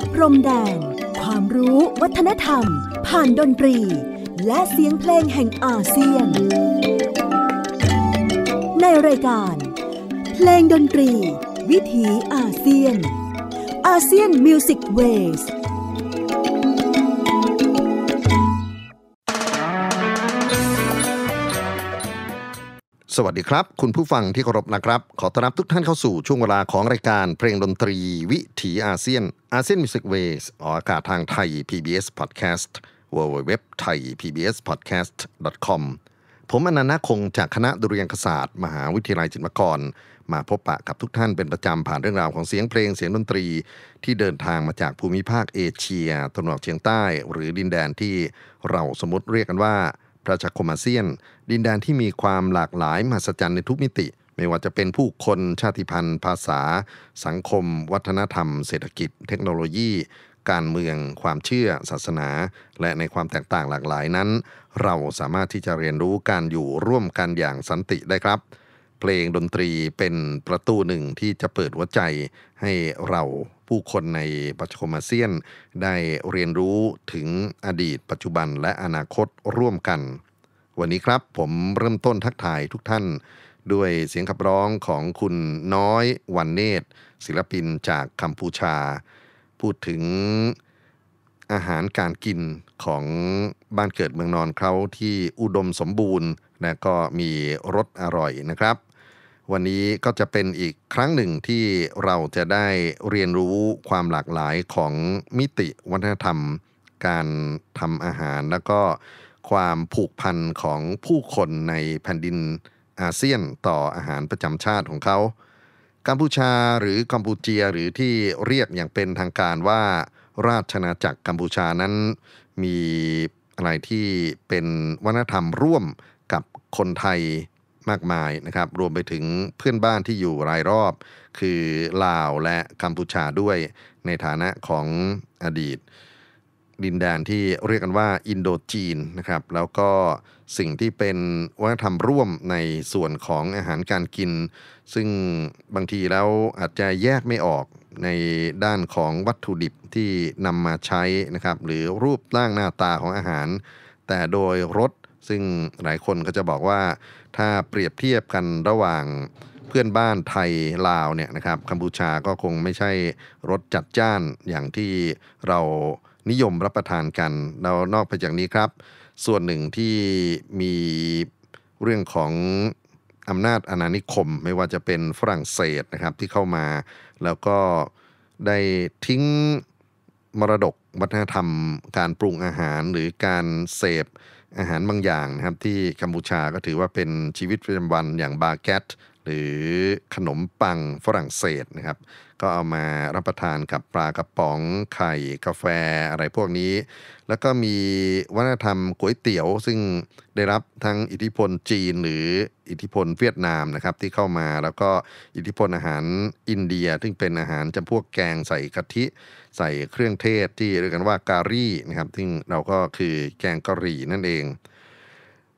ดพรมแดนความรู้วัฒนธรรม ผ่านดนตรี และเสียงเพลงแห่งอาเซียน ในรายการ เพลงดนตรี วิถีอาเซียนอาเซียนมิวสิกเวสสวัสดีครับ คุณผู้ฟังที่เคารพนะครับ ขอต้อนรับทุกท่านเข้าสู่ช่วงเวลาของรายการเพลงดนตรี วิถีอาเซียนอาเซียนมิวสิกเวสออกอากาศทางไทย PBS Podcast w w w t h a i PBS Podcast com ผมอนันต์คงจากคณะดุเรียางคศาสตร์มหาวิทยาลัยจิตมกรมาพบปะกับทุกท่านเป็นประจำผ่านเรื่องราวของเสียงเพลงเสียงดนตรีที่เดินทางมาจากภูมิภาคเอเชียตะวันออกเฉียงใต้หรือดินแดนที่เราสมมติเรียกกันว่าประชาคมอาเซียน ดินแดนที่มีความหลากหลายมหัศจรรย์ในทุกมิติ ไม่ว่าจะเป็นผู้คนชาติพันธุ์ภาษา สังคม วัฒนธรรม เศรษฐกิจเทคโนโลยี การเมืองความเชื่อศาสนา และในความแตกต่างหลากหลายนั้น เราสามารถที่จะเรียนรู้การอยู่ร่วมกันอย่างสันติได้ครับ เพลงดนตรีเป็นประตูหนึ่งที่จะเปิดหัวใจให้เราผู้คนในปจจุบันอาเซียนได้เรียนรู้ถึงอดีตปัจจุบันและอนาคตร่วมกัน วันนี้ครับผมเริ่มต้นทักทายทุกท่านด้วยเสียงขับร้องของคุณน้อยวันเนตรศิลปินจากกัมพูชา พูดถึงอาหารการกินของบ้านเกิดเมืองนอนเขาที่อุดมสมบูรณ์ และก็มีรสอร่อยนะครับวันนี้ก็จะเป็นอีกครั้งหนึ่งที่เราจะได้เรียนรู้ความหลากหลายของมิติวัฒนธรรมการทำอาหาร แล้วก็ความผูกพันของผู้คนในแผ่นดินอาเซียนต่ออาหารประจำชาติของเขากัมพูชาหรือกัมพูเจียหรือที่เรียกอย่างเป็นทางการว่าราชนาจักรกัมพูชานั้นมีอะไรที่เป็นวัฒนธรรมร่วมกับคนไทยมากมายนะครับรวมไปถึงเพื่อนบ้านที่อยู่รายรอบ คือ ลาวและกัมพูชาด้วยในฐานะของอดีตดินแดนที่เรียกกันว่า อินโดจีนนะครับแล้วก็สิ่งที่เป็นวัฒนธรรมร่วมในส่วนของอาหารการกิน ซึ่งบางทีแล้วอาจจะแยกไม่ออกในด้านของวัตถุดิบที่นำมาใช้นะครับหรือรูปร่างหน้าตาของอาหาร แต่โดยรสซึ่งหลายคนก็จะบอกว่าถ้าเปรียบเทียบกันระหว่างเพื่อนบ้านไทยลาวเนี่ยนะครับกัมพูชาก็คงไม่ใช่รสจัดจ้านอย่างที่เรานิยมรับประทานกันแล้วนอกไปจากนี้ครับ ส่วนหนึ่งที่มีเรื่องของอำนาจอาณานิคมไม่ว่าจะเป็นฝรั่งเศสนะครับที่เข้ามา แล้วก็ได้ทิ้งมรดกวัฒนธรรมการปรุงอาหารหรือการเสพอาหารบางอย่างนะครับที่กัมพูชาก็ถือว่าเป็นชีวิตประจำวันอย่างบาแกต หรือขนมปังฝรั่งเศสนะครับ ก็เอามารับประทานกับปลากระป๋องไข่กาแฟอะไรพวกนี้ แล้วก็มีวัฒนธรรมก๋วยเตี๋ยวซึ่งได้รับทั้งอิทธิพลจีนหรืออิทธิพลเวียดนามนะครับที่เข้ามาแล้วก็อิทธิพลอาหารอินเดีย ซึ่งเป็นอาหารจำพวกแกงใส่กะทิใส่เครื่องเทศที่เรียกกันว่าการีนะครับ ซึ่งเราก็คือแกงกะหรี่นั่นเอง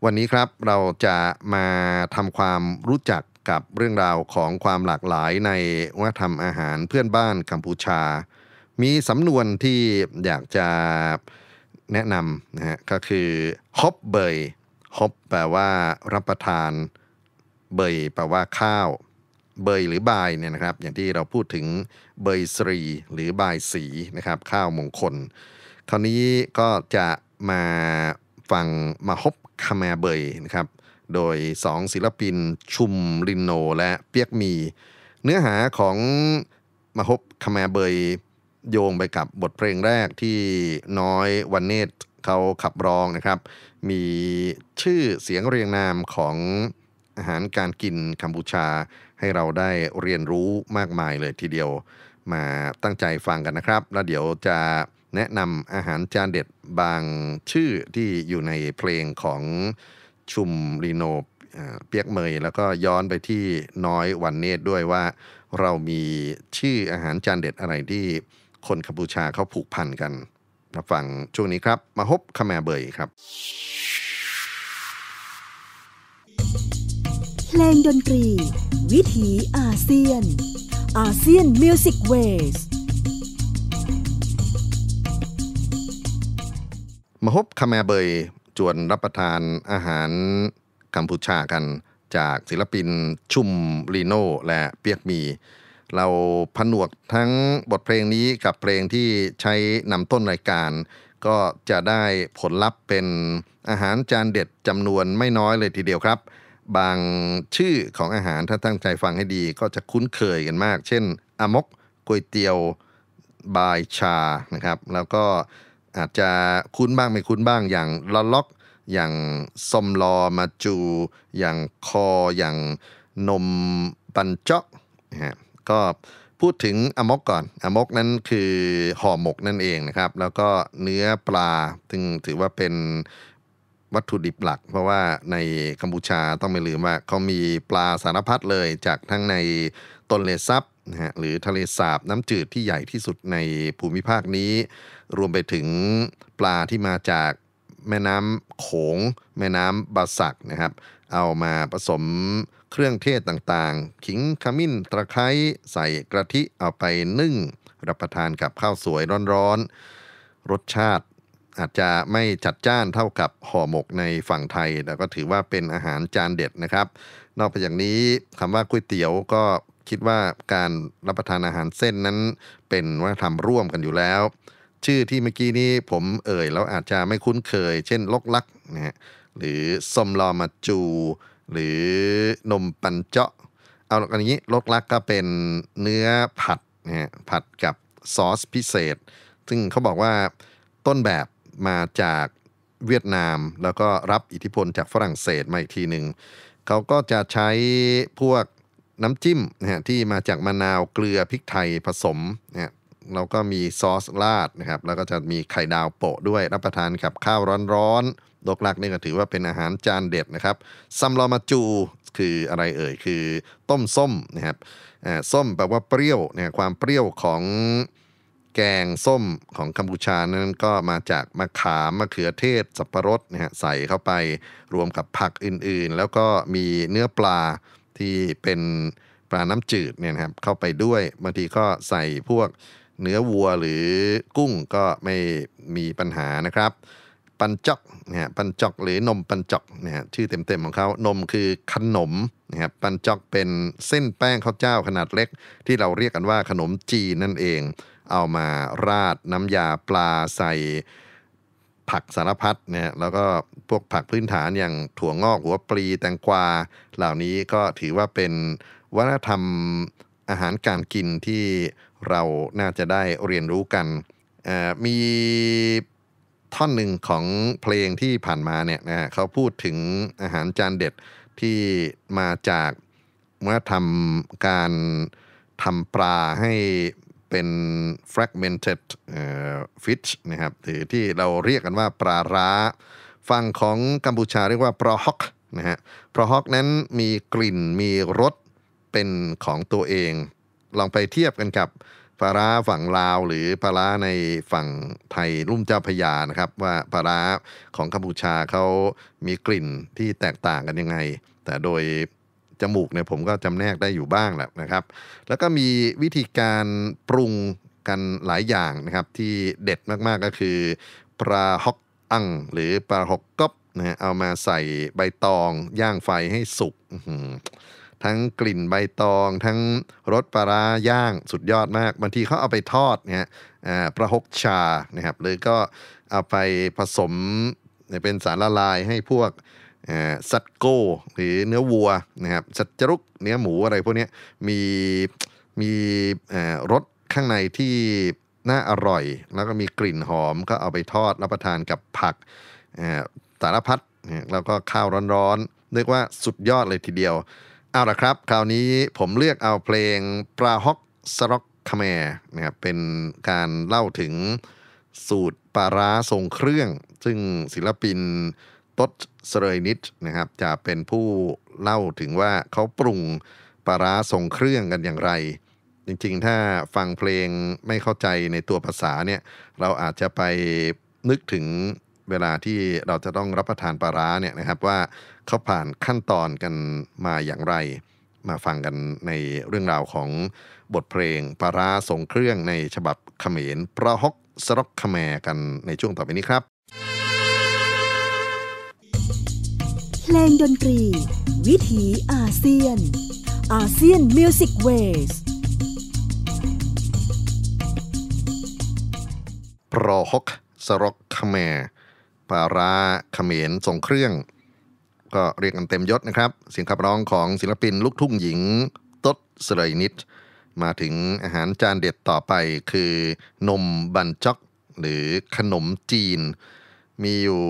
วันนี้ครับเราจะมาทำความรู้จักกับเรื่องราวของความหลากหลายในวัฒนธรรมอาหารเพื่อนบ้านกัมพูชา มีสำนวนที่อยากจะแนะนำนะฮะก็คือฮอบเบยฮอบแปลว่ารับประทานเบย แปลว่าข้าวเบยหรือบายเนี่ยนะครับอย่างที่เราพูดถึงเบยสรีหรือบายสีนะครับ ข้าวมงคลคราวนี้ก็จะมาฟังมาฮบคาแมเบยนะครับ โดยสองศิลปินชุมลินโนและเปียกมี เนื้อหาของมาฮบคาแมเบย โยงไปกับบทเพลงแรกที่น้อยวันเนตเขาขับร้องนะครับ มีชื่อเสียงเรียงนามของอาหารการกินกัมพูชาให้เราได้เรียนรู้มากมายเลยทีเดียวมาตั้งใจฟังกันนะครับ แล้วเดี๋ยวจะแนะนำอาหารจานเด็ดบางชื่อที่อยู่ในเพลงของชุมรีโนเปียกเมย แล้วก็ย้อนไปที่น้อยวันเนตรด้วยว่าเรามีชื่ออาหารจานเด็ดอะไรที่คนกัมพูชาเขาผูกพันกันมาฟังช่วงนี้ครับมาฮบขแมเบยครับเพลงดนตรี วิถีอาเซียนอาเซียนมิวสิกเวสมหบคาแมเบย จวนรับประทานอาหารกัมพูชากันจากศิลปินชุมลีโนและเปียกมี เราผนวกทั้งบทเพลงนี้กับเพลงที่ใช้นำต้นรายการ ก็จะได้ผลลัพธ์เป็นอาหารจานเด็ดจำนวนไม่น้อยเลยทีเดียวครับบางชื่อของอาหารถ้าตั้งใจฟังให้ดีก็จะคุ้นเคยกันมาก เช่นอมก ก๋วยเตี๋ยวบายชา นะครับ แล้วก็อาจจะคุ้นบ้างไม่คุ้นบ้างอย่างลอล็อก อย่างสมลอมาจู อย่างคอ อย่างนมปันเจาะ นะฮะก็พูดถึงอมกก่อนอมกนั้นคือห่อหมกนั่นเองนะครับแล้วก็เนื้อปลาถึงถือว่าเป็นวัตถุดิบหลักเพราะว่าในกัมพูชาต้องไม่ลืมว่าเขามีปลาสารพัดเลยจากทั้งในต้นเลซับนะฮะหรือทะเลสาบน้ำจืดที่ใหญ่ที่สุดในภูมิภาคนี้ รวมไปถึงปลาที่มาจากแม่น้ำโขง แม่น้ำบาสักนะครับ เอามาผสมเครื่องเทศต่างๆ ขิงขมิ้นตะไคร้ใส่กระทิเอาไปนึ่ง รับประทานกับข้าวสวยร้อนๆรสชาติอาจจะไม่จัดจ้านเท่ากับห่อหมกในฝั่งไทย แต่ก็ถือว่าเป็นอาหารจานเด็ดนะครับ นอกจากนี้คำว่าก๋วยเตี๋ยวก็คิดว่าการรับประทานอาหารเส้นนั้นเป็นวัฒนธรรมร่วมกันอยู่แล้ว ชื่อที่เมื่อกี้นี้ผมเอ่ยแล้วอาจจะไม่คุ้นเคย เช่น ลกลักนะฮะ หรือสมลอมาจู หรือนมปันเจาะ เอาอันนี้ลกลักก็เป็นเนื้อผัดนะฮะผัดกับซอสพิเศษ ซึ่งเขาบอกว่าต้นแบบมาจากเวียดนามแล้วก็รับอิทธิพลจากฝรั่งเศสมาอีกทีหนึ่ง เขาก็จะใช้พวกน้ำจิ้มนะฮะที่มาจากมะนาวเกลือพริกไทยผสมนะฮะแล้วก็มีซอสราดนะครับแล้วก็จะมีไข่ดาวโปะด้วยรับประทานกับข้าวร้อนๆลกลักนี่ก็ถือว่าเป็นอาหารจานเด็ดนะครับซัมลอมาจูคืออะไรเอ่ยคือต้มส้มนะครับส้มแปลว่าเปรี้ยวนะความเปรี้ยวของแกงส้มของกัมพูชานั้นก็มาจากมะขามมะเขือเทศสับปะรดนะฮะใส่เข้าไปรวมกับผักอื่นๆ แล้วก็มีเนื้อปลาที่เป็นปลาน้ำจืดเนี่ยนะครับเข้าไปด้วยบางทีก็ใส่พวกเนื้อวัวหรือกุ้งก็ไม่มีปัญหานะครับ ปันจอกนะฮะปันจอกหรือนมปันจอกนะฮะชื่อเต็มๆของเขานมคือขนมนะครับปันจอกเป็นเส้นแป้งข้าวเจ้าขนาดเล็ก ที่เราเรียกกันว่าขนมจีนนั่นเองเอามาราดน้ำยาปลาใส่ผักสารพัดนะแล้วก็พวกผักพื้นฐานอย่างถั่วงอกหัวปลีแตงกวา เหล่านี้ก็ถือว่าเป็นวัฒนธรรมอาหารการกินที่เราน่าจะได้เรียนรู้กัน มีท่อนหนึ่งของเพลงที่ผ่านมาเนี่ยนะเขาพูดถึงอาหารจานเด็ดที่มาจากวัฒนธรรมการทำปลาใหเป็น fragmented fish นะครับหรือที่เราเรียกกันว่าปลาร้าฝั่งของกัมพูชาเรียกว่าปลาฮอกนะฮะปลาฮอกนั้นมีกลิ่นมีรสเป็นของตัวเอง ลองไปเทียบกันกับปลาร้าฝั่งลาวหรือปลาร้าในฝั่งไทยรุ่มเจ้าพยานะครับ ว่าปลาร้าของกัมพูชาเขามีกลิ่นที่แตกต่างกันยังไง แต่โดยจมูกเนี่ยผมก็จำแนกได้อยู่บ้างแหละนะครับ แล้วก็มีวิธีการปรุงกันหลายอย่างนะครับที่เด็ดมากๆก็คือปลาฮอกอังหรือปลาฮอกก๊อบนะเอามาใส่ใบตอง ย่างไฟให้สุกทั้งกลิ่นใบตองทั้งรสปลาร้าย่างสุดยอดมากบางทีเขาเอาไปทอดนะฮะปลาฮกชานะครับ หรือก็เอาไปผสมเป็นสารละลายให้พวกสัตว์โกหรือเนื้อวัวนะครับสัตว์จรุกเนื้อหมูอะไรพวกนี้มีมีรสข้างในที่น่าอร่อย แล้วก็มีกลิ่นหอมก็เอาไปทอดรับประทานกับผักสารพัดแล้วก็ข้าวร้อนๆ เรียกว่าสุดยอดเลยทีเดียว เอาละครับคราวนี้ผมเลือกเอาเพลงปลาฮอกสร็อกคแมนะครับเป็นการเล่าถึงสูตรปลาร้าทรงเครื่อง ซึ่งศิลปินตดเสรยนิด นะครับ จะเป็นผู้เล่าถึงว่าเขาปรุงปลาร้าทรงเครื่องกันอย่างไร จริงๆ ถ้าฟังเพลงไม่เข้าใจในตัวภาษาเนี่ย เราอาจจะไปนึกถึงเวลาที่เราจะต้องรับประทานปลาร้าเนี่ยนะครับว่าเขาผ่านขั้นตอนกันมาอย่างไร มาฟังกันในเรื่องราวของบทเพลงปลาร้าทรงเครื่องในฉบับเขมรประฮกสรกขแมกันในช่วงต่อไปนี้ครับเพลงดนตรี วิถีอาเซียนอาเซียนมิวสิกเวสปรอฮกสรกขเมปาราเขมนส่งเครื่อง ก็เรียกกันเต็มยศนะครับ เสียงขับร้องของศิลปินลูกทุ่งหญิง ตดสรยนิด มาถึงอาหารจานเด็ดต่อไป คือนมบันจอกหรือขนมจีนมีอยู่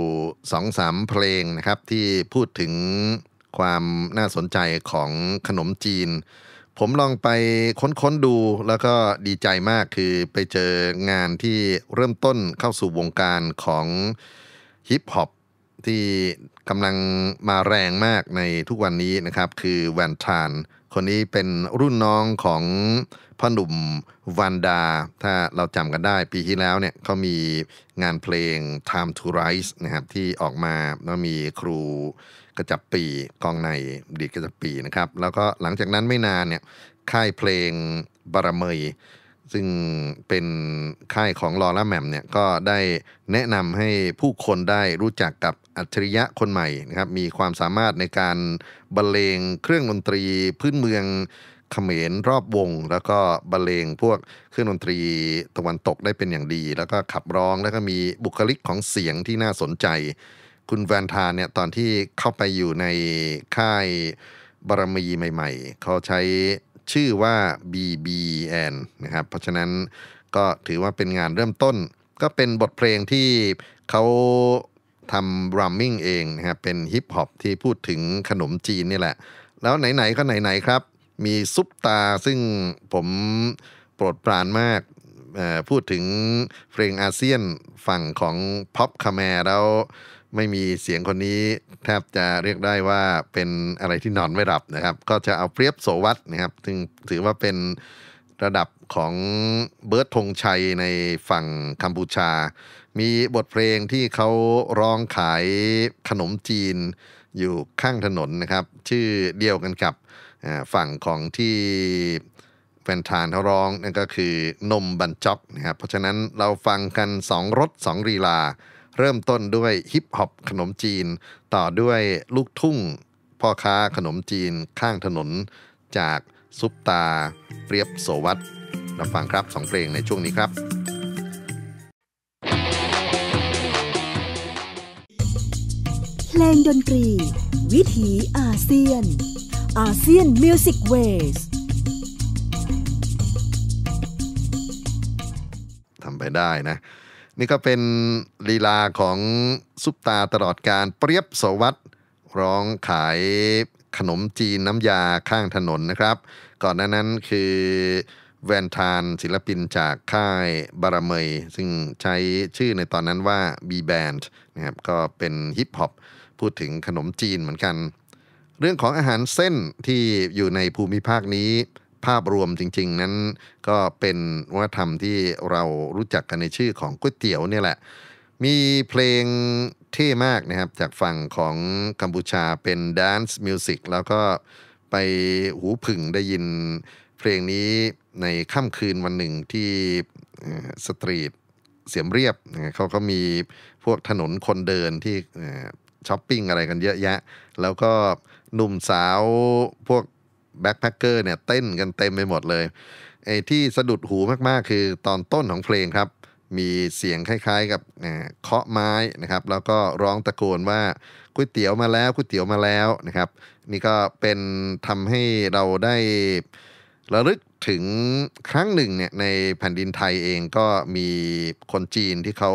สองสามเพลงนะครับ ที่พูดถึงความน่าสนใจของขนมจีน ผมลองไปค้น ๆ ดูแล้วก็ดีใจมากคือไปเจองานที่เริ่มต้นเข้าสู่วงการของฮิปฮอปที่กำลังมาแรงมากในทุกวันนี้นะครับคือแวนทานคนนี้เป็นรุ่นน้องของพ่อหนุ่มวันดา ถ้าเราจำกันได้ปีที่แล้วเนี่ยเขามีงานเพลง Time to Rise นะครับที่ออกมาแล้วมีครูกระจับปีกองในดีกระจับปีนะครับ แล้วก็หลังจากนั้นไม่นานเนี่ยค่ายเพลงบารมีซึ่งเป็นค่ายของลอร่าแมมเนี่ยก็ได้แนะนำให้ผู้คนได้รู้จักกับอัจฉริยะคนใหม่นะครับ มีความสามารถในการบรรเลงเครื่องดนตรีพื้นเมืองเขมรรอบวงแล้วก็บรรเลงพวกเครื่องดนตรีตะวันตกได้เป็นอย่างดี แล้วก็ขับร้องแล้วก็มีบุคลิกของเสียงที่น่าสนใจ คุณแวนทานเนี่ยตอนที่เข้าไปอยู่ในค่ายบารมีใหม่ ๆ เขาใช้ชื่อว่า BBN นะครับเพราะฉะนั้นก็ถือว่าเป็นงานเริ่มต้น ก็เป็นบทเพลงที่เขาทำรัมมิ่งเองนะครับเป็นฮิปฮอปที่พูดถึงขนมจีนนี่แหละ แล้วไหน ๆก็ไหนๆครับมีซุปตาซึ่งผมโปรดปรานมาก พูดถึงเพลงอาเซียนฝั่งของพ็อปคาแมแล้วไม่มีเสียงคนนี้ แทบจะเรียกได้ว่าเป็นอะไรที่นอนไม่หลับนะครับ ก็จะเอาเปรียบโสวัตนะครับซึ่งถือว่าเป็นระดับของเบิร์ตธงชัยในฝั่งกัมพูชา มีบทเพลงที่เขาร้องขายขนมจีนอยู่ข้างถนนนะครับ ชื่อเดียวกันกับฝั่งของที่แฟนทานเขาร้อง นั่นก็คือ นมบันจ็อกนะครับเพราะฉะนั้นเราฟังกัน 2รส2รีลา เริ่มต้นด้วยฮิปฮอปขนมจีนต่อด้วยลูกทุ่งพ่อค้าขนมจีนข้างถนนจากซุปตาเปรียบโสวัตเราฟังครับสองเพลงในช่วงนี้ครับ เพลงดนตรี วิถีอาเซียนอาเซียนมิวสิกเวสทำไปได้นะ นี่ก็เป็นลีลาของซุปตาตลอดการเปรียบสวัสดร้องขายขนมจีนน้ำยาข้างถนนนะครับ ก่อนหน้านั้นคือแวนทานศิลปินจากค่ายบารเมย ซึ่งใช้ชื่อในตอนนั้นว่า B-Band นะครับก็เป็นฮิปฮอปพูดถึงขนมจีนเหมือนกันเรื่องของอาหารเส้นที่อยู่ในภูมิภาคนี้ภาพรวมจริง ๆ นั้น ก็เป็นวัฒนธรรมที่เรารู้จักกันในชื่อของก๋วยเตี๋ยวเนี่ยแหละ มีเพลงเท่มากนะครับจากฝั่งของกัมพูชาเป็นแดนซ์มิวสิกแล้วก็ไปหูผึ่งได้ยินเพลงนี้ในค่ำคืนวันหนึ่งที่สตรีทเสียมเรียบ เขาก็มีพวกถนนคนเดินที่ช้อปปิ้งอะไรกันเยอะแยะ แล้วก็หนุ่มสาวพวกแบ็คแพคเกอร์เนี่ยเต้นกันเต็มไปหมดเลย ไอ้ที่สะดุดหูมากๆคือตอนต้นของเพลงครับ มีเสียงคล้ายๆกับเคาะไม้นะครับ แล้วก็ร้องตะโกนว่าก๋วยเตี๋ยวมาแล้วก๋วยเตี๋ยวมาแล้วนะครับ นี่ก็เป็นทำให้เราได้ระลึกถึงครั้งหนึ่งเนี่ยในแผ่นดินไทยเองก็มีคนจีนที่เขา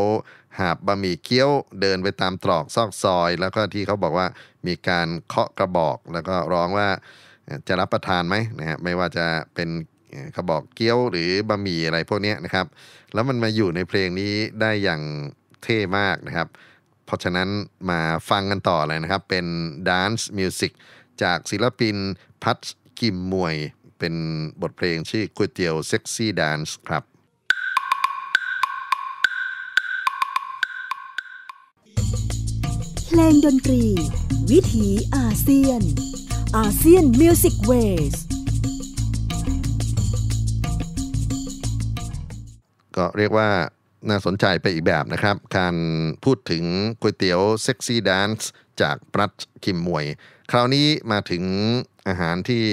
หาบบะหมี่เกี้ยวเดินไปตามตรอกซอกซอย แล้วก็ที่เขาบอกว่ามีการเคาะกระบอก แล้วก็ร้องว่าจะรับประทานไหมนะฮะไม่ว่าจะเป็นกระบอกเกี้ยวหรือบะหมี่อะไรพวกนี้นะครับแล้วมันมาอยู่ในเพลงนี้ได้อย่างเท่มากนะครับ เพราะฉะนั้นมาฟังกันต่อเลยนะครับ เป็น Dance Music จากศิลปินพัชกิมมวยเป็นบทเพลง ชื่อก๋วยเตี๋ยวเซ็กซี่แดนส์ครับเพลงดนตรี วิถีอาเซียนอาเซียนมิวสิกเวสก็เรียกว่าน่าสนใจไปอีกแบบนะครับ การพูดถึงก๋วยเตี๋ยวเซ็กซี่แดนซ์จากปรัชคิมมวย คราวนี้มาถึงอาหารที่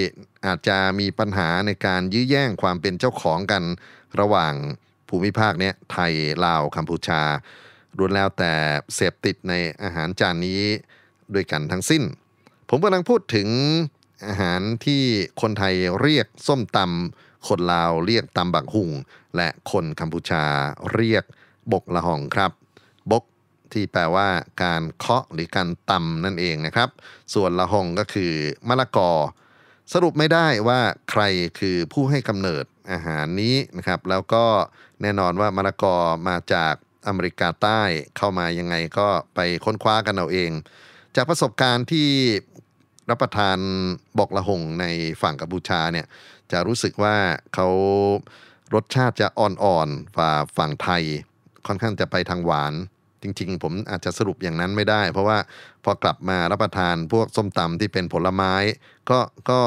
อาจจะมีปัญหาในการยื้อแย่งความเป็นเจ้าของกันระหว่างภูมิภาคเนี้ยไทย ลาวกัมพูชา รวนแล้วแต่เสพติดในอาหารจานนี้ด้วยกันทั้งสิ้น ผมกำลังพูดถึง อาหารที่คนไทยเรียกส้มตำคนลาวเรียกตำบักหุ่ง และคนกัมพูชาเรียกบกละห่องครับ บกที่แปลว่าการเคาะหรือการตำนั่นเองนะครับ ส่วนละห่องก็คือมะละกอสรุปไม่ได้ว่าใครคือผู้ให้กำเนิดอาหารนี้นะครับ แล้วก็แน่นอนว่ามะละกอมาจากอเมริกาใต้เข้ามายังไงก็ไปค้นคว้ากันเอาเอง จากประสบการณ์ที่รับประทานบอกละหงในฝั่งกัมพูชาเนี่ย จะรู้สึกว่าเขารสชาติจะอ่อนๆฝ่าฝั่งไทยค่อนข้างจะไปทางหวานจริงๆผมอาจจะสรุปอย่างนั้นไม่ได้ เพราะว่าพอกลับมารับประทานพวกส้มตำที่เป็นผลไม้ก็ก็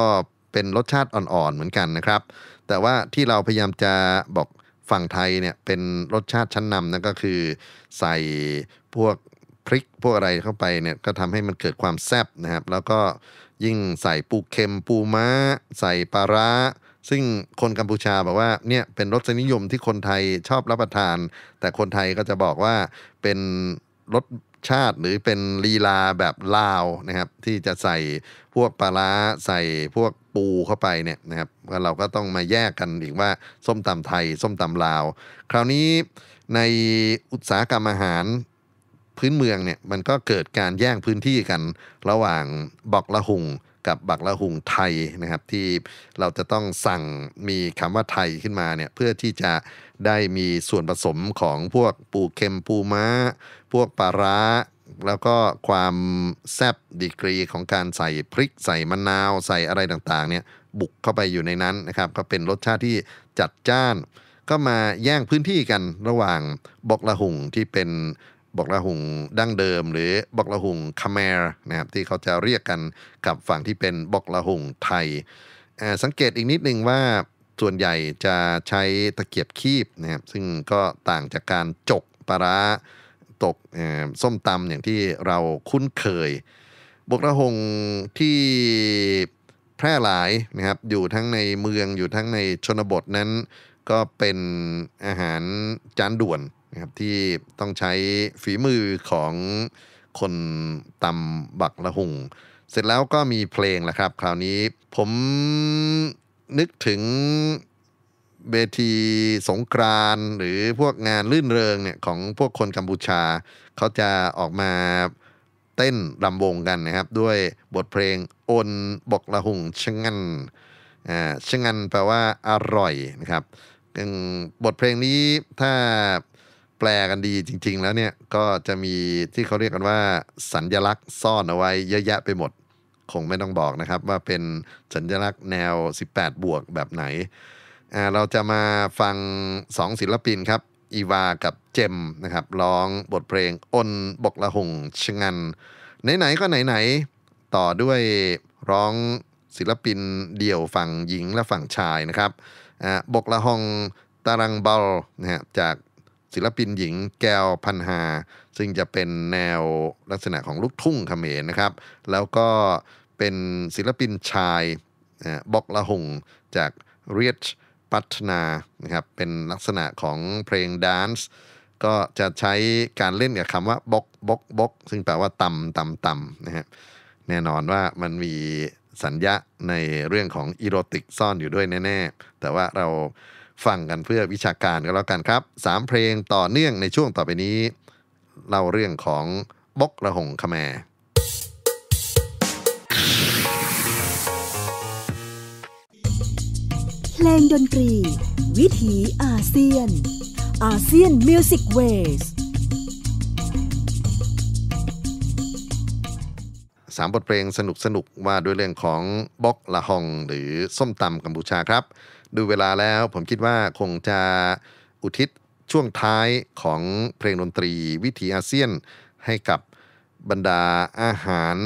เป็นรสชาติอ่อนๆเหมือนกันนะครับ แต่ว่าที่เราพยายามจะบอกฝั่งไทยเนี่ยเป็นรสชาติชั้นนำนั่นก็คือ ใส่พวกพริกพวกอะไรเข้าไปเนี่ย ก็ทำให้มันเกิดความแซ่บนะครับ แล้วก็ยิ่งใส่ปูเค็มปูม้า ใส่ปลาร้าซึ่งคนกัมพูชาบอกว่าเนี่ยเป็นรสนิยมที่คนไทยชอบรับประทาน แต่คนไทยก็จะบอกว่าเป็นรสชาติหรือเป็นลีลาแบบลาวนะครับที่จะใส่พวกปลาร้าใส่พวกปูเข้าไปเนี่ยนะครับเราก็ต้องมาแยกกันอีกว่า ส้มตำไทย ส้มตำลาว คราวนี้ในอุตสาหกรรมอาหารพื้นเมืองเนี่ยมันก็เกิดการแย่งพื้นที่กันระหว่างบอก ละ หุงกับบักละหุงไทยนะครับที่เราจะต้องสั่งมีคำว่าไทยขึ้นมาเนี่ย เพื่อที่จะได้มีส่วนผสมของพวกปูเค็มปูมะพวกปลาร้า แล้วก็ความแซบดีกรีของการใส่พริก ใส่มะนาวใส่อะไรต่างๆ เนี่ยบุกเข้าไปอยู่ในนั้นนะครับ ก็เป็นรสชาติที่จัดจ้าน ก็มาแย่งพื้นที่กันระหว่างบกละหุงที่เป็นบอกละหุงดั้งเดิม หรือบอกละหุงคาเมรนะครับที่เขาจะเรียกกันกับฝั่งที่เป็นบอกละหุงไทยสังเกตอีกนิดนึงว่าส่วนใหญ่จะใช้ตะเกียบคีบนะครับซึ่งก็ต่างจากการจกปลาราตกส้มตำอย่างที่เราคุ้นเคยบกระหงที่แพร่หลายนะครับอยู่ทั้งในเมืองอยู่ทั้งในชนบทนั้น ก็เป็นอาหารจานด่วนนะครับที่ต้องใช้ฝีมือของคนตำบักละหุง เสร็จแล้วก็มีเพลงแหละครับ คราวนี้ผมนึกถึงเวทีสงกราน หรือพวกงานลื่นเริงเนี่ยของพวกคนกัมพูชา เขาจะออกมาเต้นรำวงกันนะครับ ด้วยบทเพลง โอนบกละหุงชงันอ่าชงันแปลว่า อร่อยนะครับ บทเพลงนี้ถ้าแปลกันดีจริงๆแล้วเนี่ย ก็จะมีที่เขาเรียกกันว่าสัญญลักษณ์ซ่อนเอาไว้ เยอะแยะไปหมดคงไม่ต้องบอกนะครับ ว่าเป็นสัญญลักษณ์แนว 18บวกแบบไหน เราจะมาฟัง2ศิลปินครับ อีวากับเจมนะครับร้องบทเพลงอนบกละหงชงัน ไหนๆก็ไหนๆ ต่อด้วยร้องศิลปินเดี่ยวฝั่งหญิงและฝั่งชายนะครับบกละหงตารังบอลนะฮะจากศิลปินหญิงแก้วพันหา ซึ่งจะเป็นแนวลักษณะของลูกทุ่งเขมรนะครับ แล้วก็เป็นศิลปินชายบอกละหงจากเรียชพัฒนานะครับเป็นลักษณะของเพลงดานซ์ก็จะใช้การเล่นกับคำว่าบกบกบกซึ่งแปลว่าต่ำต่ำต่ำนะฮะแน่นอนว่ามันมีสัญญาในเรื่องของอีโรติกซ่อนอยู่ด้วยแน่ๆแต่ว่าเราฟังกันเพื่อวิชาการก็แล้วกันครับ3เพลงต่อเนื่องในช่วงต่อไปนี้เล่าเรื่องของบกระหงคแมเพลงดนตรี วิถีอาเซียนอาเซียนมิวสิกเวสสามบทเพลงสนุกสนุกว่าด้วยเรื่องของบกละหองหรือ ส้มตำกัมพูชาครับดูเวลาแล้วผมคิดว่าคงจะอุทิศช่วงท้ายของเพลงดนตรีวิถีอาเซียนให้กับบรรดาอาหาร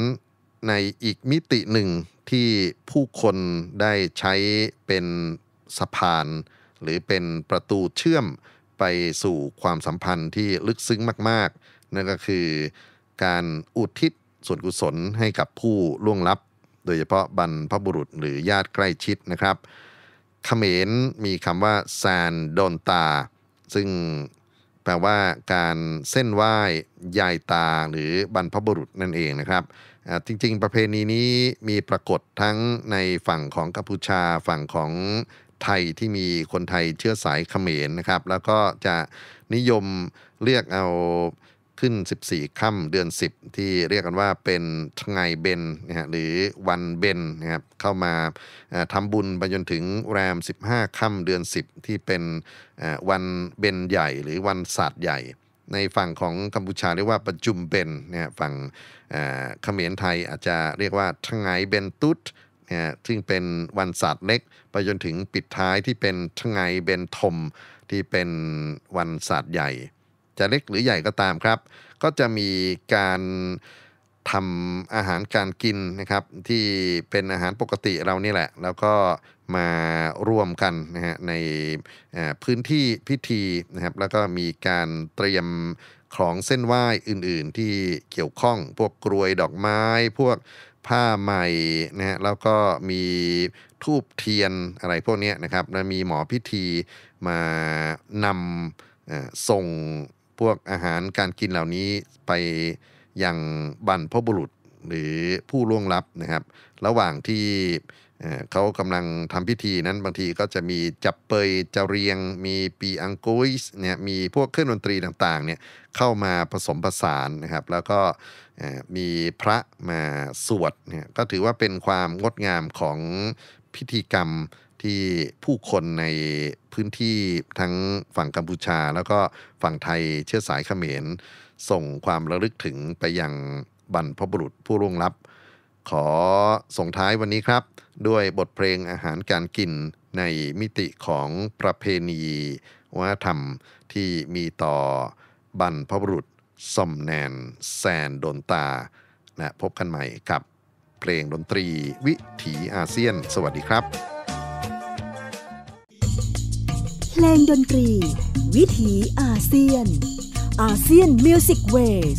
ในอีกมิติหนึ่งที่ผู้คนได้ใช้เป็นสะพานหรือเป็นประตูเชื่อมไปสู่ความสัมพันธ์ที่ลึกซึ้งมากๆ นั่นก็คือการอุทิศส่วนกุศลให้กับผู้ล่วงลับ โดยเฉพาะบรรพบุรุษหรือญาติใกล้ชิดนะครับเขมรมีคำว่าซานโดนตา ซึ่งแปลว่าการเส้นไหว้ยายตาหรือบรรพบุรุษนั่นเองนะครับ จริง ๆ ประเพณีนี้มีปรากฏทั้งในฝั่งของกัมพูชาฝั่งของไทยที่มีคนไทยเชื้อสายเขมรนะครับ แล้วก็จะนิยมเรียกเอาขึ้น 14ค่ำเดือน 10 ที่เรียกกันว่าเป็นทไงเบนนะฮะหรือวันเบนนะครับเข้ามาทำบุญไปจนถึงแรม15ค่ำเดือน 10 ที่เป็นวันเบนใหญ่ หรือวันศาสตร์ใหญ่ ในฝั่งของกัมพูชาเรียกว่าประจุมเบนนะฝั่งเขมรไทยอาจจะเรียกว่าทงไงเบนตุดนะซึ่งเป็นวันศาสตร์เล็กไปจนถึงปิดท้ายที่เป็นทงไงเบนทม ที่เป็นวันศาสตร์ใหญ่จะเล็กหรือใหญ่ก็ตามครับ ก็จะมีการทำอาหารการกินนะครับที่เป็นอาหารปกติเรานี่แหละ แล้วก็มาร่วมกันนะฮะในพื้นที่พิธีนะครับ แล้วก็มีการเตรียม ของเส้นไหว้อื่น ๆ ที่เกี่ยวข้องพวกกรวยดอกไม้ พวกผ้าใหม่นะฮะแล้วก็มีทูบเทียนอะไรพวกนี้นะครับแล้วมีหมอพิธีมานำส่งพวกอาหารการกินเหล่านี้ไปยังบรรพบุรุษหรือผู้ล่วงลับนะครับ ระหว่างที่เขากำลังทำพิธีนั้น บางทีก็จะมีจับเปยจะเรียง มีปีอังกุยเนี่ยมีพวกเครื่องดนตรีต่างๆเนี่ยเข้ามาผสมผสานนะครับ แล้วก็มีพระมาสวดเนี่ยก็ถือว่าเป็นความงดงามของพิธีกรรมที่ผู้คนในพื้นที่ทั้งฝั่งกัมพูชาแล้วก็ฝั่งไทยเชื้อสายเขมร ส่งความระลึกถึงไปยังบรรพบุรุษผู้ร่วงลับ ขอส่งท้ายวันนี้ครับ ด้วยบทเพลงอาหารการกินในมิติของประเพณี วัฒนธรรมที่มีต่อบรรพบุรุษสมแนน แซนโดนตาและพบกันใหม่กับเพลงดนตรี วิถีอาเซียน สวัสดีครับพลงดนตรี วิถีอาเซียนอาเซียนมิวสิกเวส